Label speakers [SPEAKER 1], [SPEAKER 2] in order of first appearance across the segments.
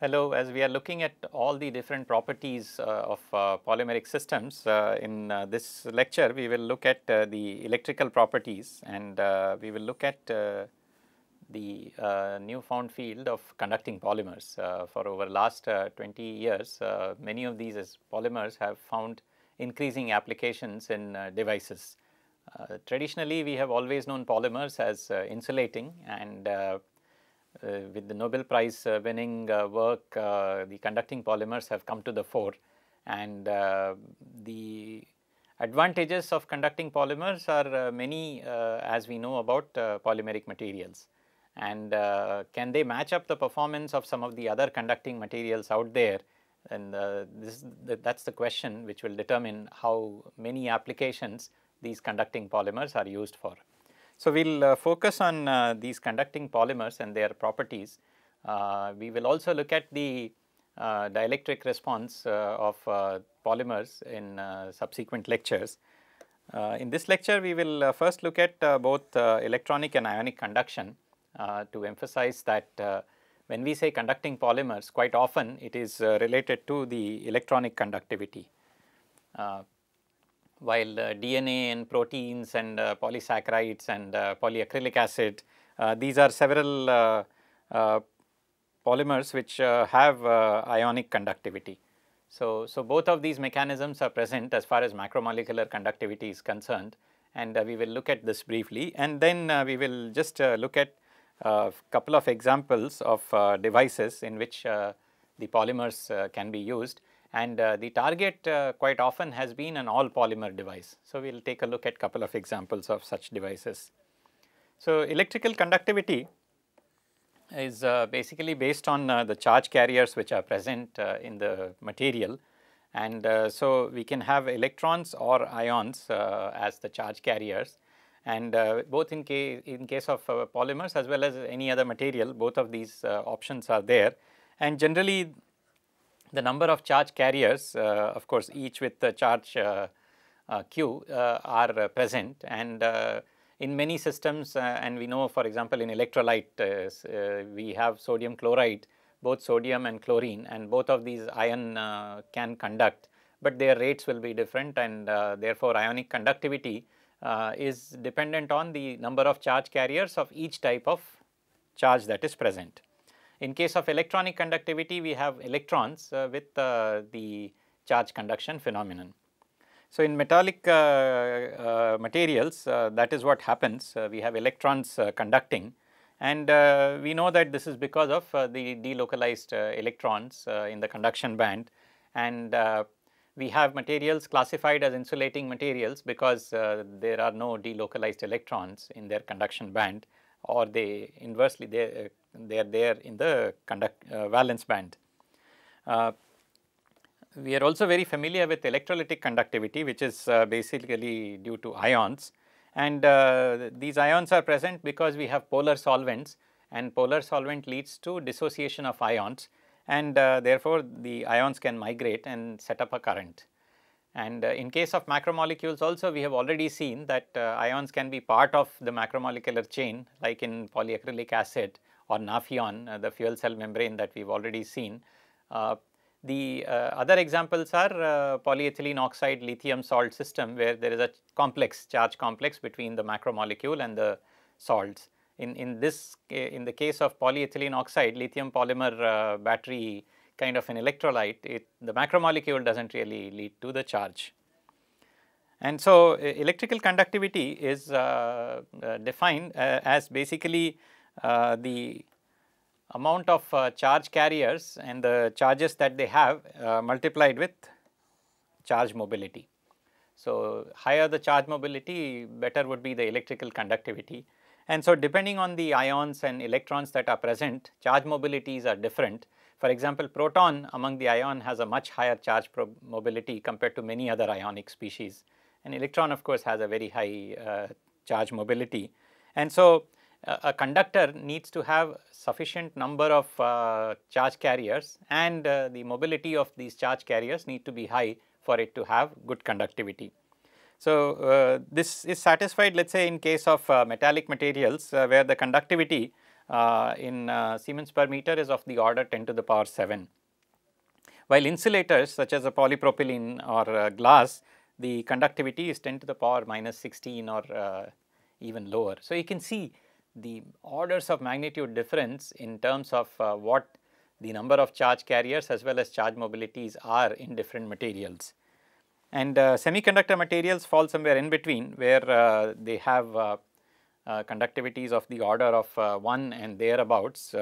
[SPEAKER 1] Hello, as we are looking at all the different properties uh, of uh, polymeric systems, uh, in uh, this lecture we will look at uh, the electrical properties and uh, we will look at the newfound field of conducting polymers. for over last 20 years, many of these polymers have found increasing applications in devices. traditionally, we have always known polymers as insulating and uh, with the Nobel Prize uh, winning uh, work, the conducting polymers have come to the fore and the advantages of conducting polymers are many as we know about polymeric materials and uh, can they match up the performance of some of the other conducting materials out there and uh, this that's the question which will determine how many applications these conducting polymers are used for. So, we will uh, focus on uh, these conducting polymers and their properties. Uh, we will also look at the dielectric response of polymers in subsequent lectures. in this lecture, we will first look at both electronic and ionic conduction to emphasize that when we say conducting polymers quite often it is uh, related to the electronic conductivity. Uh, while uh, DNA and proteins and uh, polysaccharides and uh, polyacrylic acid, these are several polymers which have ionic conductivity. So, so both of these mechanisms are present as far as macromolecular conductivity is concerned and uh, we will look at this briefly and then uh, we will just uh, look at a couple of examples of devices in which the polymers can be used and uh, the target uh, quite often has been an all polymer device. So, we will take a look at couple of examples of such devices. So, electrical conductivity is uh, basically based on uh, the charge carriers which are present uh, in the material and uh, so we can have electrons or ions as the charge carriers and both in, ca in case of polymers as well as any other material both of these options are there and generally the number of charge carriers, uh, of course, each with the charge uh, uh, Q are present and in many systems and we know for example in electrolyte we have sodium chloride both sodium and chlorine and both of these ion uh, can conduct but their rates will be different and uh, therefore ionic conductivity uh, is dependent on the number of charge carriers of each type of charge that is present. In case of electronic conductivity, we have electrons uh, with uh, the charge conduction phenomenon. So, in metallic uh, materials, that is what happens. we have electrons conducting and uh, we know that this is because of uh, the delocalized uh, electrons in the conduction band and we have materials classified as insulating materials because there are no delocalized electrons in their conduction band or they inversely they they are there in the conduct uh, valence band. Uh, we are also very familiar with electrolytic conductivity which is uh, basically due to ions and uh, these ions are present because we have polar solvents and polar solvent leads to dissociation of ions and uh, therefore the ions can migrate and set up a current. And uh, in case of macromolecules also we have already seen that uh, ions can be part of the macromolecular chain like in polyacrylic acid or Nafion, uh, the fuel cell membrane that we have already seen. Uh, the uh, other examples are uh, polyethylene oxide lithium salt system where there is a complex charge complex between the macromolecule and the salts. In, in this in the case of polyethylene oxide lithium polymer uh, battery kind of an electrolyte, it, the macromolecule does not really lead to the charge. And so, electrical conductivity is uh, defined as basically uh, the amount of uh, charge carriers and the charges that they have uh, multiplied with charge mobility. So, higher the charge mobility better would be the electrical conductivity and so depending on the ions and electrons that are present charge mobilities are different. For example, proton among the ion has a much higher charge mobility compared to many other ionic species and electron of course has a very high uh, charge mobility. And so, a conductor needs to have sufficient number of uh, charge carriers and uh, the mobility of these charge carriers need to be high for it to have good conductivity. So, uh, this is satisfied let us say in case of uh, metallic materials uh, where the conductivity uh, in Siemens per meter is of the order 10 to the power 7. While insulators such as a polypropylene or glass, the conductivity is 10 to the power minus 16 or even lower. So, you can see the orders of magnitude difference in terms of uh, what the number of charge carriers as well as charge mobilities are in different materials. And uh, semiconductor materials fall somewhere in between where uh, they have uh, uh, conductivities of the order of uh, 1 and thereabouts.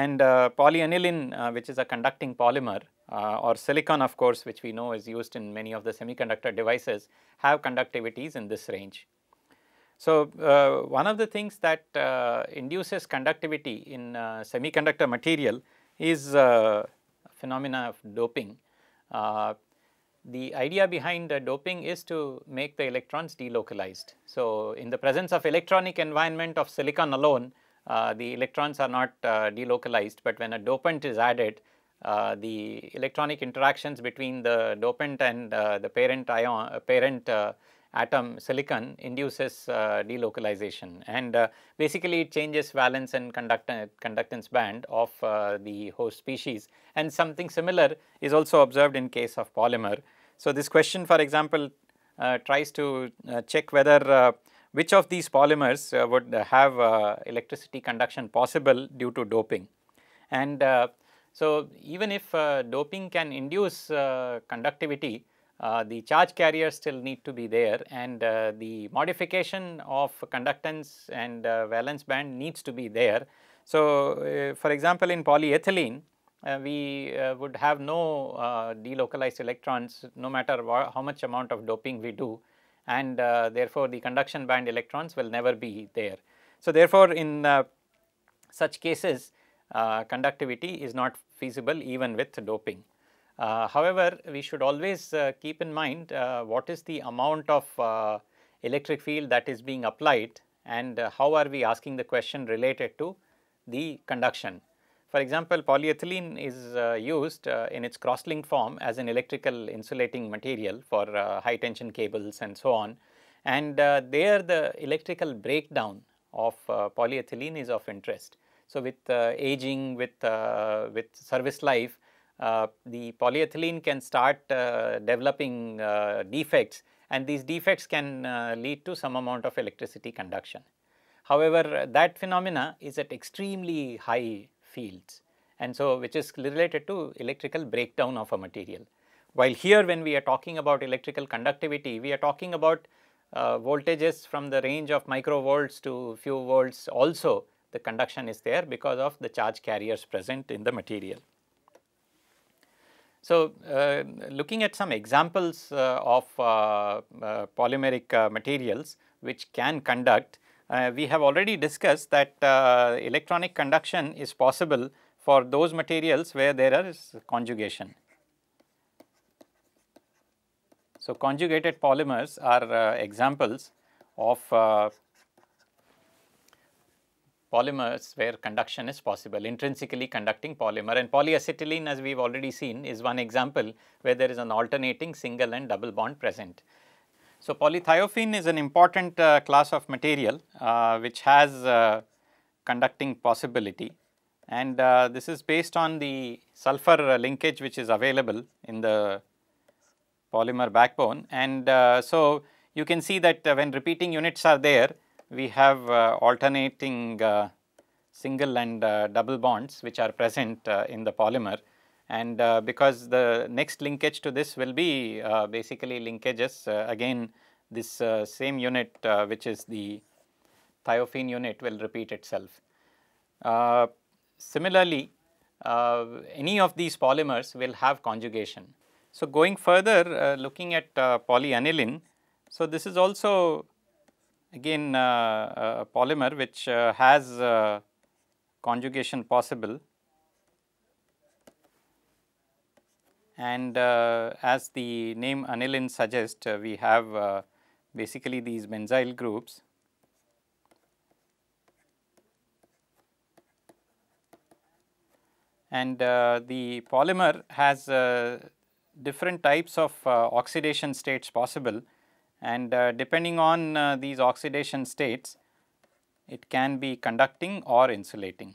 [SPEAKER 1] and polyaniline which is a conducting polymer or silicon of course which we know is used in many of the semiconductor devices have conductivities in this range. So, uh, one of the things that uh, induces conductivity in uh, semiconductor material is uh, phenomena of doping. Uh, the idea behind uh, doping is to make the electrons delocalized. So, in the presence of electronic environment of silicon alone, the electrons are not delocalized, but when a dopant is added, the electronic interactions between the dopant and the parent ion, parent atom silicon induces uh, delocalization and uh, basically it changes valence and conductance, uh, conductance band of uh, the host species and something similar is also observed in case of polymer. So, this question for example uh, tries to uh, check whether which of these polymers would have electricity conduction possible due to doping and so even if doping can induce conductivity uh, the charge carriers still need to be there and uh, the modification of conductance and uh, valence band needs to be there. So, uh, for example, in polyethylene, uh, we would have no delocalized electrons no matter how much amount of doping we do and therefore, the conduction band electrons will never be there. So, therefore, in such cases, conductivity is not feasible even with doping. Uh, however, we should always uh, keep in mind uh, what is the amount of electric field that is being applied and how are we asking the question related to the conduction. For example, polyethylene is uh, used uh, in its cross-linked form as an electrical insulating material for uh, high tension cables and so on. And there the electrical breakdown of polyethylene is of interest. So, with aging, with, with service life, uh, the polyethylene can start uh, developing uh, defects and these defects can lead to some amount of electricity conduction. However, that phenomena is at extremely high fields and so which is related to electrical breakdown of a material. While here when we are talking about electrical conductivity, we are talking about uh, voltages from the range of microvolts to few volts also the conduction is there because of the charge carriers present in the material. So, uh, looking at some examples uh, of uh, polymeric materials which can conduct, we have already discussed that electronic conduction is possible for those materials where there is conjugation. So, conjugated polymers are examples of polymers where conduction is possible, intrinsically conducting polymer and polyacetylene as we have already seen is one example where there is an alternating single and double bond present. So, polythiophene is an important uh, class of material uh, which has uh, conducting possibility and uh, this is based on the sulfur uh, linkage which is available in the polymer backbone and uh, so you can see that when repeating units are there we have uh, alternating uh, single and uh, double bonds which are present in the polymer and because the next linkage to this will be basically linkages again this same unit which is the thiophene unit will repeat itself. Uh, similarly, uh, any of these polymers will have conjugation. So, going further uh, looking at polyaniline, so this is also again a uh, uh, polymer which uh, has conjugation possible and uh, as the name aniline suggests uh, we have uh, basically these benzyl groups and the polymer has different types of oxidation states possible and uh, depending on uh, these oxidation states, it can be conducting or insulating.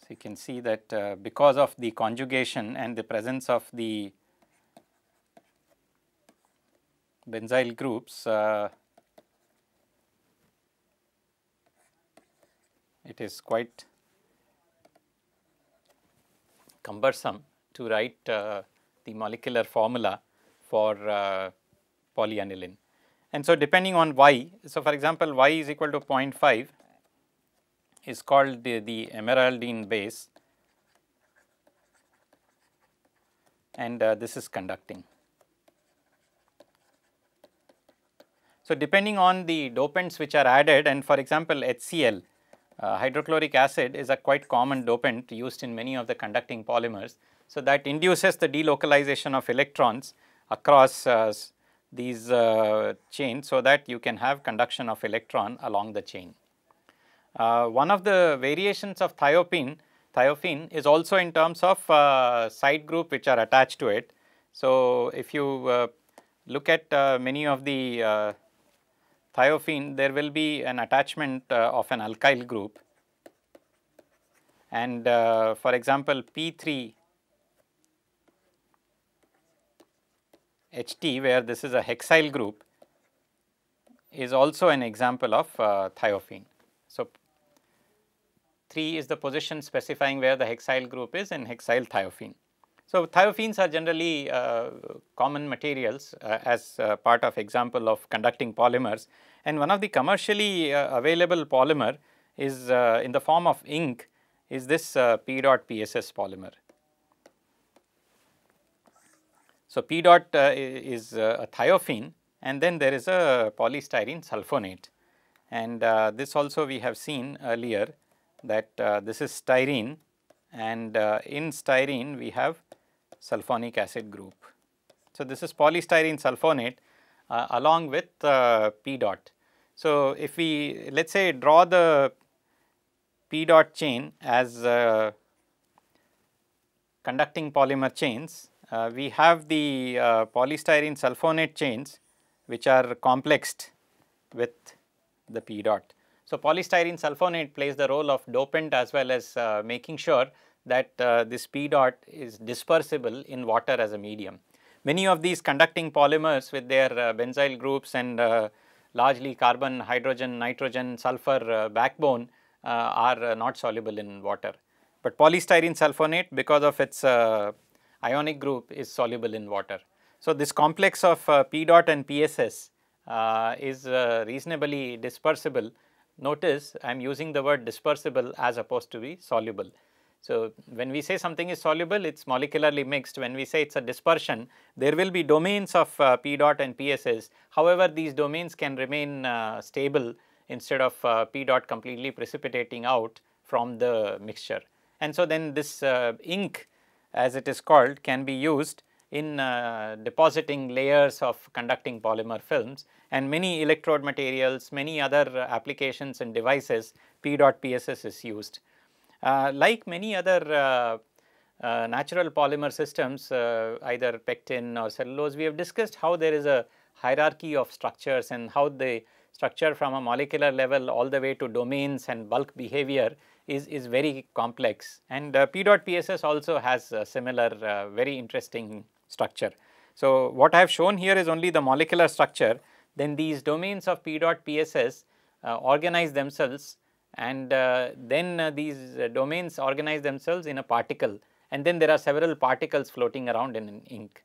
[SPEAKER 1] So, you can see that uh, because of the conjugation and the presence of the benzyl groups, uh, it is quite cumbersome to write uh, the molecular formula for uh, polyaniline. And so, depending on y, so for example, y is equal to 0.5 is called the, the emeraldine base and uh, this is conducting. So, depending on the dopants which are added and for example, HCl uh, hydrochloric acid is a quite common dopant used in many of the conducting polymers. So, that induces the delocalization of electrons across uh, these uh, chains so that you can have conduction of electron along the chain. Uh, one of the variations of thiophene, thiophene is also in terms of uh, side group which are attached to it. So, if you look at many of the thiophene there will be an attachment uh, of an alkyl group and uh, for example, P3 HT where this is a hexyl group is also an example of uh, thiophene. So, 3 is the position specifying where the hexyl group is in hexyl thiophene. So, thiophenes are generally uh, common materials uh, as uh, part of example of conducting polymers and one of the commercially uh, available polymer is uh, in the form of ink is this uh, P dot PSS polymer. So, P dot is a thiophene and then there is a polystyrene sulfonate and this also we have seen earlier that this is styrene and uh, in styrene we have sulfonic acid group. So, this is polystyrene sulfonate uh, along with uh, P dot. So, if we let us say draw the P dot chain as uh, conducting polymer chains, uh, we have the uh, polystyrene sulfonate chains which are complexed with the P dot. So, polystyrene sulfonate plays the role of dopant as well as uh, making sure that uh, this P dot is dispersible in water as a medium. Many of these conducting polymers with their uh, benzyl groups and uh, largely carbon, hydrogen, nitrogen, sulfur uh, backbone uh, are not soluble in water. But polystyrene sulfonate because of its ionic group is soluble in water. So, this complex of P dot and PSS is reasonably dispersible Notice I am using the word dispersible as opposed to be soluble. So, when we say something is soluble, it is molecularly mixed. When we say it is a dispersion, there will be domains of uh, P dot and PSS. However, these domains can remain uh, stable instead of uh, P dot completely precipitating out from the mixture. And so, then this uh, ink as it is called can be used in uh, depositing layers of conducting polymer films and many electrode materials, many other uh, applications and devices PSS is used. Uh, like many other uh, uh natural polymer systems, uh, either pectin or cellulose, we have discussed how there is a hierarchy of structures and how the structure from a molecular level all the way to domains and bulk behavior is, is very complex. And uh, PSS also has similar very interesting structure. So, what I have shown here is only the molecular structure, then these domains of P dot PSS uh, organize themselves and uh, then uh, these uh, domains organize themselves in a particle and then there are several particles floating around in an ink.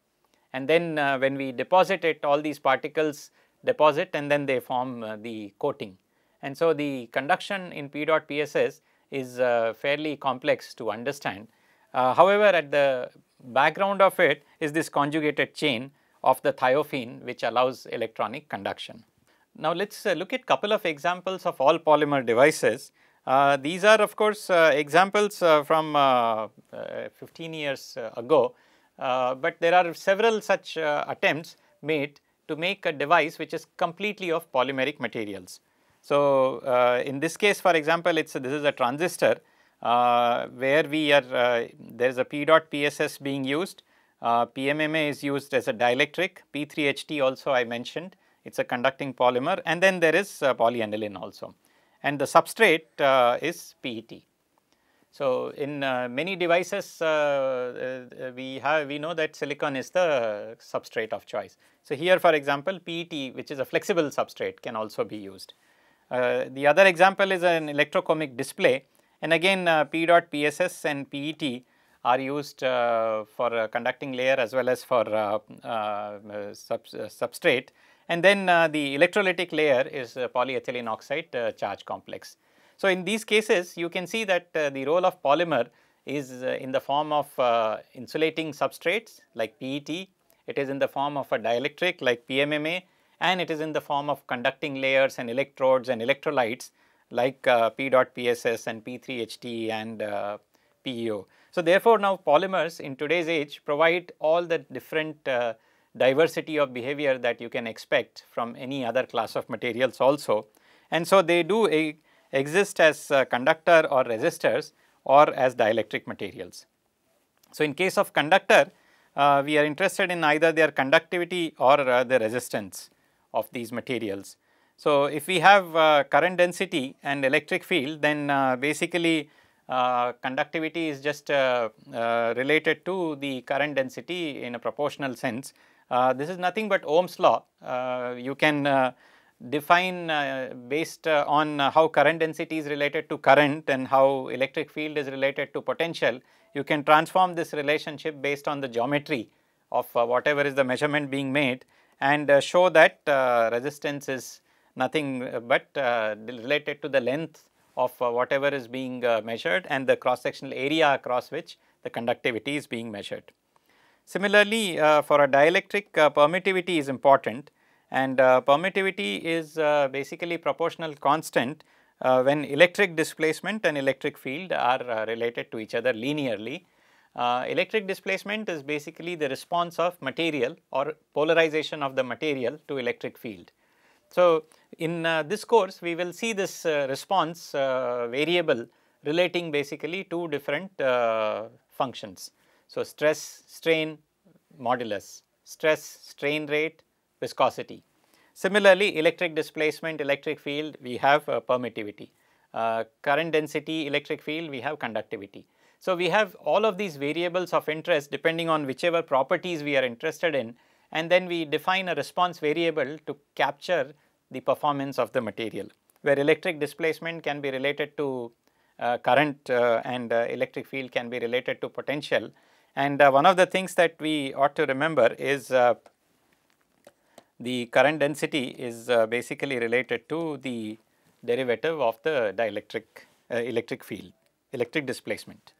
[SPEAKER 1] And then uh, when we deposit it all these particles deposit and then they form uh, the coating. And so, the conduction in P dot PSS is fairly complex to understand uh, however, at the background of it is this conjugated chain of the thiophene which allows electronic conduction. Now, let us uh, look at couple of examples of all polymer devices. Uh, these are of course uh, examples uh, from uh, 15 years ago, but there are several such attempts made to make a device which is completely of polymeric materials. So, in this case for example, it is this is a transistor uh, where we are, uh, there is a P dot PSS being used. Uh, PMMA is used as a dielectric, P3HT also I mentioned, it is a conducting polymer and then there is polyaniline also and the substrate is PET. So, in uh, many devices, uh, uh, we have we know that silicon is the substrate of choice. So, here for example, PET which is a flexible substrate can also be used. the other example is an electrochromic display and again uh, P dot PSS and PET are used uh, for uh, conducting layer as well as for uh, uh, sub substrate. And then the electrolytic layer is polyethylene oxide charge complex. So, in these cases you can see that the role of polymer is in the form of insulating substrates like PET, it is in the form of a dielectric like PMMA and it is in the form of conducting layers and electrodes and electrolytes like uh, P.PSS and P3HT and uh, PEO. So therefore now polymers in today's age provide all the different uh, diversity of behavior that you can expect from any other class of materials also. And so they do a, exist as uh, conductor or resistors or as dielectric materials. So in case of conductor, uh, we are interested in either their conductivity or uh, the resistance of these materials. So, if we have uh, current density and electric field then uh, basically uh, conductivity is just uh, uh, related to the current density in a proportional sense. Uh, this is nothing but Ohm's law. you can define based on how current density is related to current and how electric field is related to potential. You can transform this relationship based on the geometry of whatever is the measurement being made and show that resistance is nothing uh, but uh, related to the length of uh, whatever is being measured and the cross sectional area across which the conductivity is being measured. Similarly, for a dielectric permittivity is important and permittivity is basically proportional constant uh, when electric displacement and electric field are uh, related to each other linearly. Uh, electric displacement is basically the response of material or polarization of the material to electric field. So, in uh, this course we will see this uh, response uh, variable relating basically two different functions. So, stress, strain, modulus, stress, strain rate, viscosity. Similarly, electric displacement, electric field, we have uh, permittivity. Uh, current density, electric field, we have conductivity. So, we have all of these variables of interest depending on whichever properties we are interested in and then we define a response variable to capture the performance of the material, where electric displacement can be related to uh, current uh, and uh, electric field can be related to potential. And uh, one of the things that we ought to remember is uh, the current density is uh, basically related to the derivative of the dielectric electric field, electric displacement.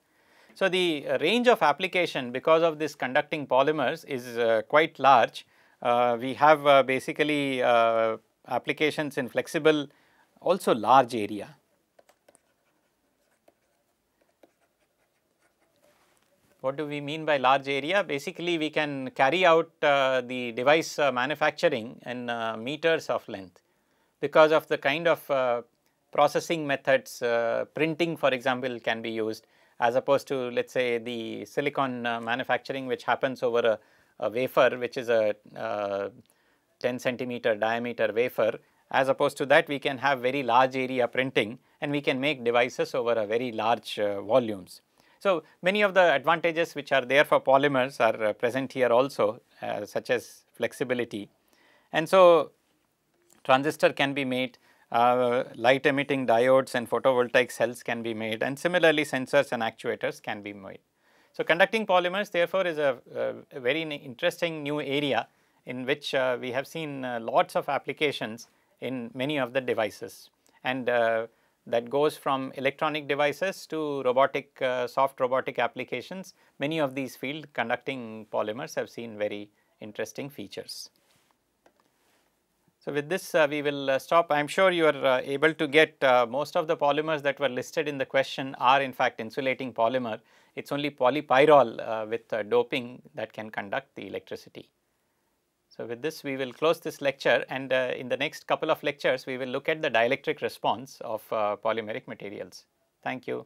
[SPEAKER 1] So, the range of application because of this conducting polymers is uh, quite large. Uh, we have uh, basically uh, applications in flexible also large area. What do we mean by large area? Basically, we can carry out uh, the device uh, manufacturing in meters of length because of the kind of processing methods, printing for example can be used as opposed to let's say the silicon uh, manufacturing which happens over a, a wafer which is a uh, 10 centimeter diameter wafer as opposed to that we can have very large area printing and we can make devices over a very large uh, volumes. So, many of the advantages which are there for polymers are present here also uh, such as flexibility. And so, transistor can be made uh, light emitting diodes and photovoltaic cells can be made and similarly sensors and actuators can be made. So, conducting polymers therefore is a, a very interesting new area in which uh, we have seen uh, lots of applications in many of the devices and uh, that goes from electronic devices to robotic uh, soft robotic applications. Many of these field conducting polymers have seen very interesting features. So, with this uh, we will uh, stop. I am sure you are uh, able to get uh, most of the polymers that were listed in the question are in fact insulating polymer. It is only polypyrrole uh, with uh, doping that can conduct the electricity. So, with this we will close this lecture and in the next couple of lectures we will look at the dielectric response of polymeric materials. Thank you.